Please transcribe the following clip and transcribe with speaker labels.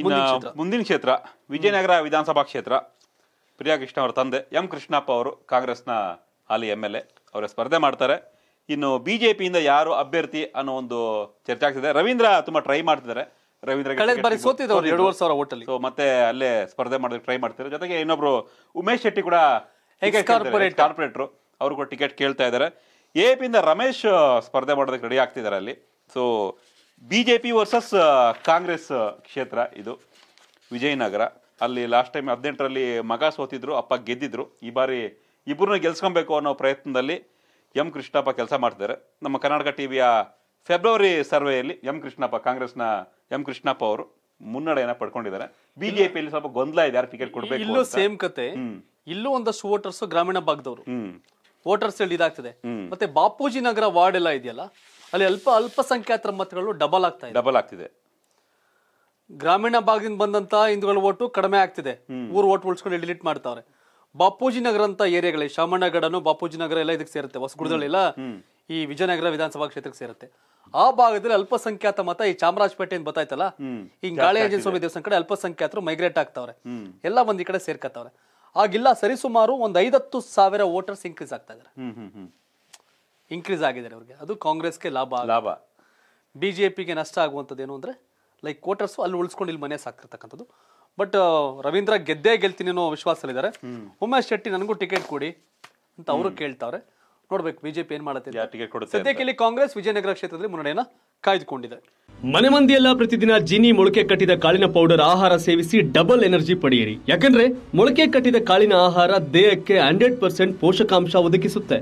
Speaker 1: ಇನ್ನು ಮುಂದಿನ ಕ್ಷೇತ್ರ ವಿಜಯನಗರ ವಿಧಾನಸಭಾ ಕ್ಷೇತ್ರ ಪ್ರಿಯಾ ಕೃಷ್ಣ ಅವರ ತಂದೆ ಎಂ ಕೃಷ್ಣಪ್ಪ ಅವರು ಕಾಂಗ್ರೆಸ್ನ ಹಾಲಿ ಎಮ್ ಎಲ್ ಎ ಅವರ ಸ್ಪರ್ಧೆ ಮಾಡ್ತಾರೆ ಇನ್ನು ಬಿ ಜೆ ಪಿಯಿಂದ ಯಾರು ಅಭ್ಯರ್ಥಿ ಅನ್ನೋ ಒಂದು ಚರ್ಚೆ ಆಗ್ತಿದೆ ರವೀಂದ್ರ ತುಂಬಾ ಟ್ರೈ ಮಾಡ್ತಿದ್ದಾರೆ ರವೀಂದ್ರ ಎರಡು ವರ್ಷ ಸಾವಿರ ಹೋಟೆಲ್ ಸೊ ಮತ್ತೆ ಅಲ್ಲೇ ಸ್ಪರ್ಧೆ ಮಾಡೋದಕ್ಕೆ ಟ್ರೈ ಮಾಡ್ತಿದ್ದಾರೆ ಜೊತೆಗೆ ಇನ್ನೊಬ್ರು ಉಮೇಶ್ ಶೆಟ್ಟಿ ಕೂಡ ಕಾರ್ಪೊರೇಟ್ ಕಾರ್ಪೊರೇಟ್ರು ಅವರು ಕೂಡ ಟಿಕೆಟ್ ಕೇಳ್ತಾ ಇದ್ದಾರೆ ಎ ಪಿಯಿಂದ ರಮೇಶ್ ಸ್ಪರ್ಧೆ ಮಾಡೋದಕ್ಕೆ ರೆಡಿ ಆಗ್ತಿದ್ದಾರೆ ಅಲ್ಲಿ ಸೊ ಬಿಜೆಪಿ ವರ್ಸಸ್ ಕಾಂಗ್ರೆಸ್ ಕ್ಷೇತ್ರ ಇದು ವಿಜಯನಗರ ಅಲ್ಲಿ ಲಾಸ್ಟ್ ಟೈಮ್ ಹದಿನೆಂಟರಲ್ಲಿ ಮಗ ಸೋತಿದ್ರು ಅಪ್ಪ ಗೆದ್ದಿದ್ರು ಈ ಬಾರಿ ಇಬ್ಬರನ್ನ ಗೆಲ್ಸ್ಕೊಬೇಕು ಅನ್ನೋ ಪ್ರಯತ್ನದಲ್ಲಿ ಎಂ ಕೃಷ್ಣಪ್ಪ ಕೆಲಸ ಮಾಡ್ತಿದ್ದಾರೆ ನಮ್ಮ ಕರ್ನಾಟಕ ಟಿ ವಿಯ ಫೆಬ್ರವರಿ ಸರ್ವೆಯಲ್ಲಿ ಎಂ ಕೃಷ್ಣಪ್ಪ ಕಾಂಗ್ರೆಸ್ನ ಎಂ ಕೃಷ್ಣಪ್ಪ ಅವರು ಮುನ್ನಡೆಯನ್ನ ಪಡ್ಕೊಂಡಿದ್ದಾರೆ ಬಿಜೆಪಿಯಲ್ಲಿ ಸ್ವಲ್ಪ ಗೊಂದಲ ಇದೆ ಯಾರು ಟಿಕೆಟ್ ಕೊಡ್ಬೇಕು ಇಲ್ಲೂ ಸೇಮ್
Speaker 2: ಕತೆ ಇಲ್ಲೂ ಒಂದಷ್ಟು ವೋಟರ್ಸ್ ಗ್ರಾಮೀಣ ಭಾಗದವರು ವೋಟರ್ಸ್ ಹೇಳಿ ಇದಾಗ್ತದೆ ಮತ್ತೆ ಬಾಪೂಜಿ ನಗರ ವಾರ್ಡ್ ಎಲ್ಲ ಇದೆಯಲ್ಲ ಅಲ್ಲಿ ಅಲ್ಪ ಅಲ್ಪಸಂಖ್ಯಾತರ ಮತಗಳು ಡಬಲ್ ಆಗ್ತಾ ಇದೆ ಡಬಲ್ ಆಗ್ತಿದೆ ಗ್ರಾಮೀಣ ಭಾಗದಿಂದ ಬಂದಂತ ಹಿಂದೂಗಳ ಓಟು ಕಡಿಮೆ ಆಗ್ತಿದೆ ಊರು ಓಟ್ ಉಳಿಸ್ಕೊಂಡು ಡಿಲೀಟ್ ಮಾಡ್ತಾವ್ರೆ ಬಾಪೂಜಿ ನಗರ ಅಂತ ಏರಿಯಾಗಳಲ್ಲಿ ಶಾಮಣ್ಣಗಡನು ಬಾಪೂಜಿ ನಗರ ಎಲ್ಲ ಇದಕ್ಕೆ ಸೇರುತ್ತೆ ಎಲ್ಲ ಈ ವಿಜಯನಗರ ವಿಧಾನಸಭಾ ಕ್ಷೇತ್ರಕ್ಕೆ ಸೇರುತ್ತೆ ಆ ಭಾಗದಲ್ಲಿ ಅಲ್ಪಸಂಖ್ಯಾತ ಮತ ಈ ಚಾಮರಾಜಪೇಟೆ ಅಂತ ಗೊತ್ತಾಯ್ತಲ್ಲ ಈ ಗಾಳಿ ಸ್ವಾಮಿ ದೇವಸ್ಥಾನ ಕಡೆ ಅಲ್ಪಸಂಖ್ಯಾತರು ಮೈಗ್ರೇಟ್ ಆಗ್ತಾವ್ರೆ ಎಲ್ಲ ಒಂದ್ ಈ ಕಡೆ ಸೇರ್ಕತ್ತವ್ರೆ ಆಗಿಲ್ಲ ಸರಿಸುಮಾರು ಒಂದು ಐದತ್ತು ಸಾವಿರ ವೋಟರ್ಸ್ ಇನ್ಕ್ರೀಸ್ ಆಗ್ತಾ ಇದಾರೆ ಇನ್ಕ್ರೀಸ್ ಆಗಿದ್ದಾರೆ ಅವ್ರಿಗೆ ಅದು ಕಾಂಗ್ರೆಸ್ಗೆ ಲಾಭ ಲಾಭ ಬಿ ಜೆ ಪಿಗೆ ನಷ್ಟ ಆಗುವಂಥದ್ದು ಏನು ಅಂದರೆ ಲೈಕ್ ವೋಟರ್ಸು ಅಲ್ಲಿ ಉಳಿಸ್ಕೊಂಡು ಇಲ್ಲಿ ಮನೆ ಸಾಕಿರ್ತಕ್ಕಂಥದ್ದು ಬಟ್ ರವೀಂದ್ರ ಗೆದ್ದೇ ಗೆಲ್ತೀನಿ ಅನ್ನೋ ವಿಶ್ವಾಸದಲ್ಲಿದ್ದಾರೆ ಉಮೇಶ್ ಶೆಟ್ಟಿ ನನಗೂ ಟಿಕೆಟ್ ಕೊಡಿ ಅಂತ ಅವರು ಕೇಳ್ತಾವ್ರೆ ನೋಡ್ಬೇಕು ಬಿಜೆಪಿ ಏನ್ ಮಾಡುತ್ತೆ ಸದ್ಯಕ್ಕೆ ಇಲ್ಲಿ ಕಾಂಗ್ರೆಸ್ ವಿಜಯನಗರ ಕ್ಷೇತ್ರದಲ್ಲಿ ಮುನ್ನಡೆಯನ್ನ ಕಾಯ್ದುಕೊಂಡಿದೆ ಮನೆ ಮಂದಿಯೆಲ್ಲ ಪ್ರತಿದಿನ ಜೀನಿ ಮೊಳಕೆ ಕಟ್ಟಿದ ಕಾಳಿನ ಪೌಡರ್ ಆಹಾರ ಸೇವಿಸಿ ಡಬಲ್ ಎನರ್ಜಿ ಪಡೆಯಿರಿ ಯಾಕಂದ್ರೆ ಮೊಳಕೆ ಕಟ್ಟಿದ ಕಾಳಿನ ಆಹಾರ ದೇಹಕ್ಕೆ ಹಂಡ್ರೆಡ್ ಪರ್ಸೆಂಟ್ ಪೋಷಕಾಂಶ ಒದಗಿಸುತ್ತೆ